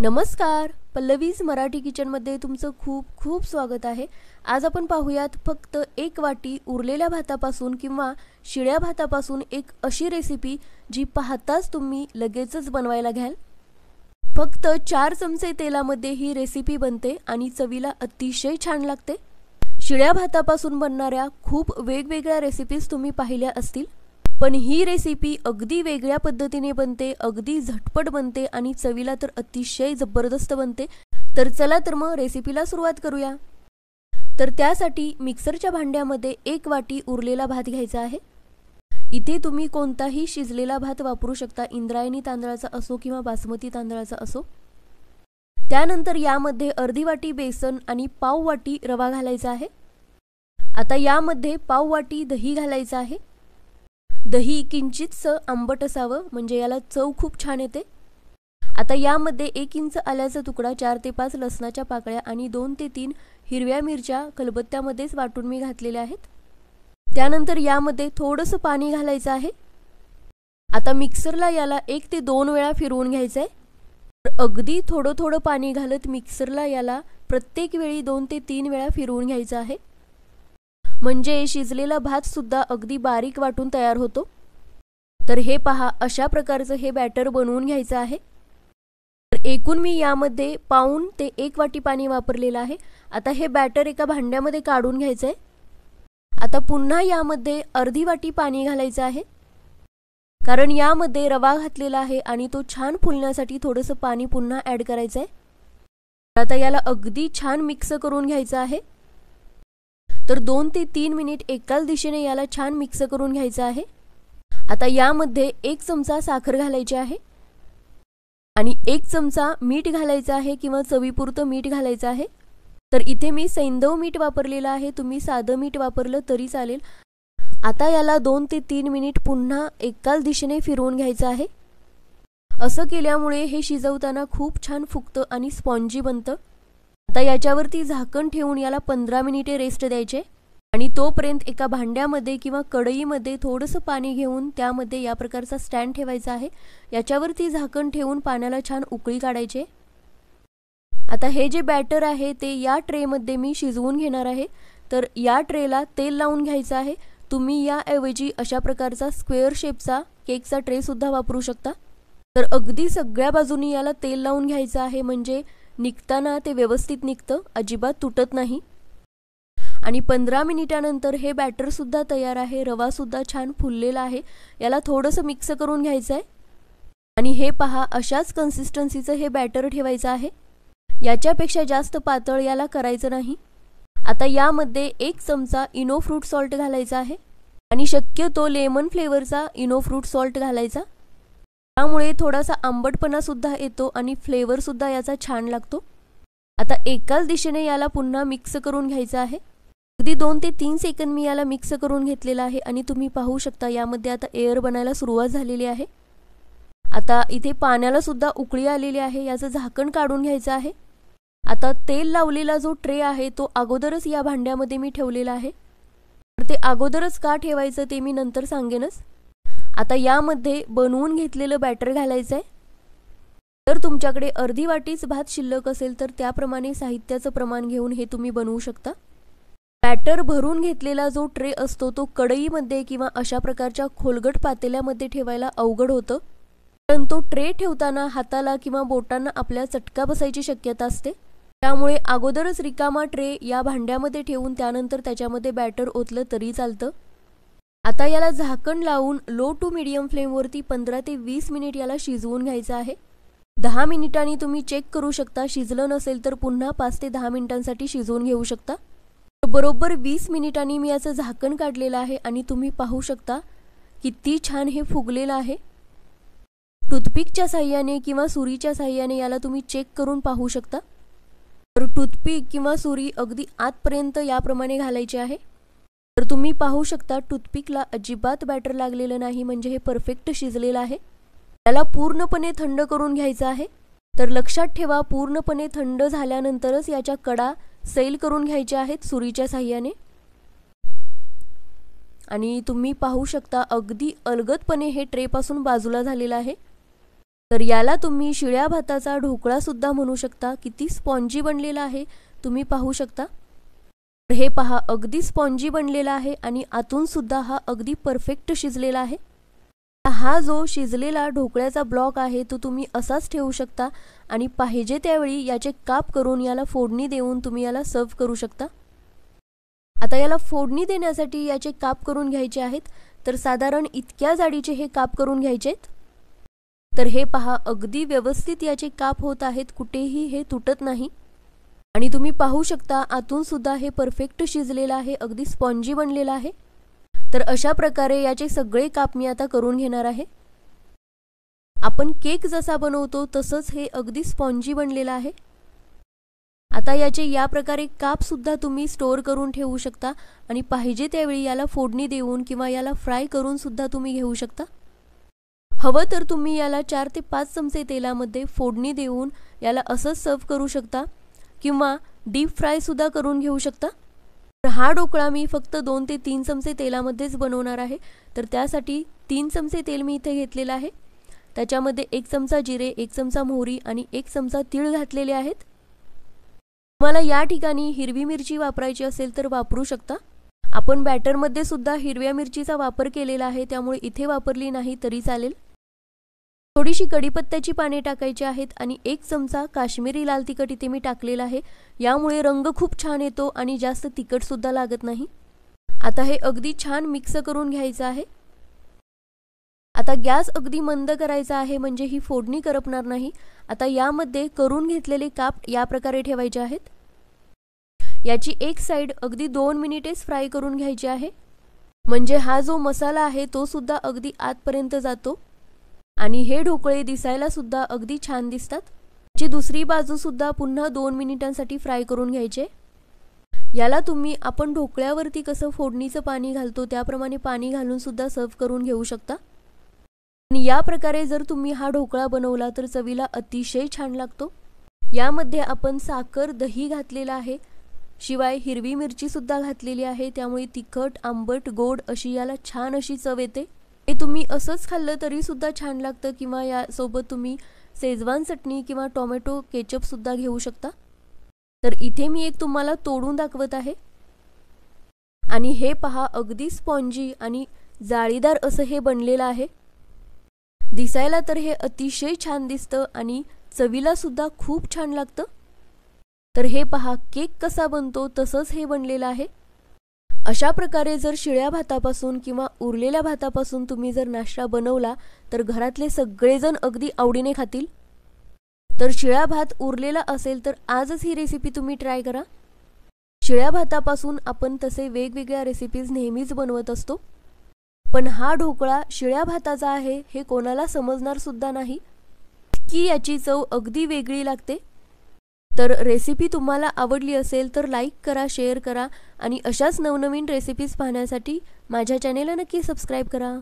नमस्कार पल्लवीज मराठी किचनमध्ये तुमचं खूप खूप स्वागत आहे आज आपण पाहूयात फक्त एक वाटी उरलेल्या भातापासून किंवा शिळ्या भातापासून एक अशी रेसिपी जी पाहताच तुम्ही लगेचच बनवायला घ्याल फक्त चार चमचे तेलामध्ये ही रेसिपी बनते आणि चवीला अतिशय छान लागते शिळ्या भातापासून बनणाऱ्या खूप वेगवेगळ्या रेसिपीज तुम्ही पाहिल्या असतील पण ही रेसिपी अगदी वेगळ्या पद्धतीने बनते अगदी झटपट बनते आणि चवीला तर अतिशय जबरदस्त बनते तर चला तर मग रेसिपीला सुरुवात करूया तर त्यासाठी मिक्सरच्या भांड्यामध्ये एक वाटी उरलेला भात घ्यायचा आहे इथे तुम्ही कोणताही शिजलेला भात वापरू शकता इंद्रायणी तांदळाचा असो किंवा बासमती तांदळाचा असो त्यानंतर यामध्ये अर्धी वाटी बेसन आणि पाव वाटी रवा घालायचा आहे आता यामध्ये पाव वाटी दही घालायचं आहे दही किंचितसं आंबट असावं म्हणजे याला चव खूप छान येते आता यामध्ये एक इंच आल्याचा तुकडा चार ते पाच लसणाच्या पाकळ्या आणि दोन ते तीन हिरव्या मिरच्या खलबत्त्यामध्येच वाटून मी घातलेल्या आहेत त्यानंतर यामध्ये थोडंसं पाणी घालायचं आहे आता मिक्सरला याला एक ते दोन वेळा फिरवून घ्यायचं आहे तर अगदी थोडं थोडं पाणी घालत मिक्सरला याला प्रत्येक वेळी दोन ते तीन वेळा फिरवून घ्यायचं आहे म्हणजे शिजलेला भातसुद्धा अगदी बारीक वाटून तयार होतो तर हे पहा अशा प्रकारचं हे बॅटर बनवून घ्यायचं आहे तर एकूण मी यामध्ये पाऊन ते एक वाटी पाणी वापरलेलं आहे आता हे बॅटर एका भांड्यामध्ये काढून घ्यायचं आहे आता पुन्हा यामध्ये अर्धी वाटी पाणी घालायचं आहे कारण यामध्ये रवा घातलेला आहे आणि तो छान फुलण्यासाठी थोडंसं पाणी पुन्हा ॲड करायचं आहे आता याला अगदी छान मिक्स करून घ्यायचं आहे तर दोन ते तीन मिनिट एकाच दिशेने याला छान मिक्स करून घ्यायचं आहे आता यामध्ये एक चमचा साखर घालायची आहे आणि एक चमचा मीठ घालायचं आहे किंवा चवीपुरतं मीठ घालायचं आहे तर इथे मी सैंदव मीठ वापरलेलं आहे तुम्ही साधं मीठ वापरलं तरी चालेल आता याला दोन ते तीन मिनिट पुन्हा एकाच दिशेने फिरवून घ्यायचं आहे असं केल्यामुळे हे शिजवताना खूप छान फुगतं आणि स्पॉन्जी बनतं आता याच्यावरती झाकण ठेवून याला पंधरा मिनिटे रेस्ट द्यायचे आणि तोपर्यंत एका भांड्यामध्ये किंवा कढईमध्ये थोडंसं पाणी घेऊन त्यामध्ये या प्रकारचा स्टँड ठेवायचा आहे याच्यावरती झाकण ठेवून पाण्याला छान उकळी काढायचे आता हे जे बॅटर आहे ते या ट्रेमध्ये मी शिजवून घेणार आहे तर या ट्रेला तेल लावून घ्यायचं आहे तुम्ही याऐवजी अशा प्रकारचा स्क्वेअर शेपचा केकचा ट्रेसुद्धा वापरू शकता तर अगदी सगळ्या बाजूनी याला तेल लावून घ्यायचं आहे म्हणजे निघताना ते व्यवस्थित निघतं अजिबात तुटत नाही आणि पंधरा मिनिटानंतर हे बॅटरसुद्धा तयार आहे रवासुद्धा छान फुललेला आहे याला थोडंसं मिक्स करून घ्यायचं आहे आणि हे पहा अशाच कन्सिस्टन्सीचं हे बॅटर ठेवायचं आहे याच्यापेक्षा जास्त पातळ याला करायचं नाही आता यामध्ये एक चमचा इनो फ्रूट सॉल्ट घालायचा आहे आणि शक्यतो लेमन फ्लेवरचा इनो फ्रूट सॉल्ट घालायचा त्यामुळे थोडासा आंबटपणा सुद्धा येतो आणि फ्लेवर सुद्धा याचा छान लागतो आता एकाच दिशेने याला पुन्हा मिक्स करून घ्यायचं आहे अगदी दोन ते तीन सेकंद मी याला मिक्स करून घेतलेला आहे आणि तुम्ही पाहू शकता यामध्ये आता एअर बनायला सुरुवात झालेली आहे आता इथे पाण्याला सुद्धा उकळी आलेली आहे याचं झाकण काढून घ्यायचं आहे आता तेल लावलेला जो ट्रे आहे तो अगोदरच या भांड्यामध्ये मी ठेवलेला आहे तर ते अगोदरच का ठेवायचं ते मी नंतर सांगेनच आता यामध्ये बनवून घेतलेलं बॅटर घालायचं आहे जर तुमच्याकडे अर्धी वाटीच भात शिल्लक असेल तर त्याप्रमाणे साहित्याचं प्रमाण घेऊन हे तुम्ही बनवू शकता बॅटर भरून घेतलेला जो ट्रे असतो तो कढईमध्ये किंवा अशा प्रकारच्या खोलगट पातेल्यामध्ये ठेवायला अवघड होतं कारण तो ट्रे ठेवताना हाताला किंवा बोटांना आपल्या चटका बसायची शक्यता असते त्यामुळे अगोदरच रिकामा ट्रे या भांड्यामध्ये ठेवून त्यानंतर त्याच्यामध्ये बॅटर ओतलं तरी चालतं आता याला झाकण लावून लो टू मीडियम फ्लेमवरती पंधरा ते वीस मिनिट याला शिजवून घ्यायचं आहे दहा मिनिटांनी तुम्ही चेक करू शकता शिजलं नसेल तर पुन्हा पाच ते दहा मिनिटांसाठी शिजवून घेऊ शकता बरोबर वीस मिनिटांनी मी याचं झाकण काढलेलं आहे आणि तुम्ही पाहू शकता किती छान हे फुगलेलं आहे टूथपिकच्या साह्याने किंवा सुरीच्या साह्याने याला तुम्ही चेक करून पाहू शकता तर टूथपिक किंवा सुरी अगदी आतपर्यंत याप्रमाणे घालायची आहे तुम्ही पाहू शकता टूथपिकला अजिबात बॅटर लागलेलं नाही म्हणजे हे परफेक्ट शिजलेलं आहे त्याला पूर्णपणे थंड करून घ्यायचं आहे तर लक्षात ठेवा पूर्णपणे थंड झाल्यानंतरच याच्या कडा सैल करून घ्यायच्या आहेत सुरीच्या साह्याने आणि तुम्ही पाहू शकता अगदी अलगदपणे हे ट्रेपासून बाजूला झालेलं आहे तर याला तुम्ही शिळ्या भाताचा ढोकळासुद्धा म्हणू शकता किती स्पॉन्जी बनलेला आहे तुम्ही पाहू शकता हे पहा अगदी स्पॉन्जी बनलेला आहे आणि आतून सुद्धा हा अगदी परफेक्ट शिजलेला आहे हा जो शिजलेला ढोकळ्याचा ब्लॉक आहे तो तुम्ही असाच ठेवू शकता आणि पाहिजे त्यावेळी याचे काप करून याला फोडणी देऊन तुम्ही याला सर्व करू शकता आता याला फोडणी देण्यासाठी याचे काप करून घ्यायचे आहेत तर साधारण इतक्या जाडीचे हे काप करून घ्यायचे आहेत तर हे पहा अगदी व्यवस्थित याचे काप होत आहेत कुठेही हे तुटत नाही आणि तुम्ही पाहू शकता आतून सुद्धा हे परफेक्ट शिजलेलं आहे अगदी स्पॉन्जी बनलेलं आहे तर अशा प्रकारे याचे सगळे काप मी आता करून घेणार आहे आपण केक जसा बनवतो तसंच हे अगदी स्पॉन्जी बनलेलं आहे आता याचे या प्रकारे कापसुद्धा तुम्ही स्टोअर करून ठेवू शकता आणि पाहिजे त्यावेळी याला फोडणी देऊन किंवा याला फ्राय करून सुद्धा तुम्ही घेऊ शकता हवं तर तुम्ही याला चार ते पाच चमचे तेलामध्ये फोडणी देऊन याला असंच सर्व करू शकता किंवा डीप फ्रायसुद्धा करून घेऊ शकता तर हा ढोकळा मी फक्त दोन ते तीन चमचे तेलामध्येच बनवणार आहे तर त्यासाठी तीन चमचे तेल मी इथे घेतलेलं आहे त्याच्यामध्ये एक चमचा जिरे एक चमचा मोहरी आणि एक चमचा तीळ घातलेले आहेत तुम्हाला या ठिकाणी हिरवी मिरची वापरायची असेल तर वापरू शकता आपण बॅटरमध्ये सुद्धा हिरव्या मिरचीचा वापर केलेला आहे त्यामुळे इथे वापरली नाही तरी चालेल थोडीशी कढीपत्त्याची पाने टाकायची आहेत आणि एक चमचा काश्मीरी लाल तिखट इथे मी टाकलेला आहे यामुळे रंग खूप छान येतो आणि जास्त तिखटसुद्धा लागत नाही आता हे अगदी छान मिक्स करून घ्यायचं आहे आता गॅस अगदी मंद करायचा आहे म्हणजे ही फोडणी करपणार नाही आता यामध्ये करून घेतलेले काप या प्रकारे ठेवायचे आहेत याची एक साईड अगदी दोन मिनिटेच फ्राय करून घ्यायची आहे म्हणजे हा जो मसाला आहे तो सुद्धा अगदी आतपर्यंत जातो आणि हे ढोकळे दिसायला सुद्धा अगदी छान दिसतात याची दुसरी बाजूसुद्धा पुन्हा दोन मिनिटांसाठी फ्राय करून घ्यायचे याला तुम्ही आपण ढोकळ्यावरती कसं फोडणीचं पाणी घालतो त्याप्रमाणे पाणी घालून सुद्धा सर्व्ह करून घेऊ शकता आणि या प्रकारे जर तुम्ही हा ढोकळा बनवला तर चवीला अतिशय छान लागतो यामध्ये आपण साखर दही घातलेला आहे शिवाय हिरवी मिरची सुद्धा घातलेली आहे त्यामुळे तिखट आंबट गोड अशी याला छान अशी चव येते हे तुम्ही असंच खाल्लं तरीसुद्धा छान लागतं किंवा यासोबत तुम्ही सेजवान चटणी किंवा टोमॅटो केचपसुद्धा घेऊ शकता तर इथे मी एक तुम्हाला तोडून दाखवत आहे आणि हे पहा अगदी स्पॉन्जी आणि जाळीदार असं हे बनलेलं आहे दिसायला तर हे अतिशय छान दिसतं आणि चवीला सुद्धा खूप छान लागतं तर हे पहा केक कसा बनतो तसंच हे बनलेलं आहे अशा प्रकारे जर शिळ्या भातापासून किंवा उरलेल्या भातापासून तुम्ही जर नाश्ता बनवला तर घरातले सगळेजण अगदी आवडीने खातील तर शिळ्या भात उरलेला असेल तर आजच ही रेसिपी तुम्ही ट्राय करा शिळ्या भातापासून आपण तसे वेगवेगळ्या रेसिपीज नेहमीच बनवत असतो पण हा ढोकळा शिळ्या भाताचा आहे हे कोणाला समजणार सुद्धा नाही की याची चव अगदी वेगळी लागते तर रेसिपी तुम्हाला आवडली असेल तर लाईक करा शेअर करा आणि अशाच नवनवीन रेसिपीज पाहण्यासाठी माझ्या चॅनेलला नक्की सबस्क्राईब करा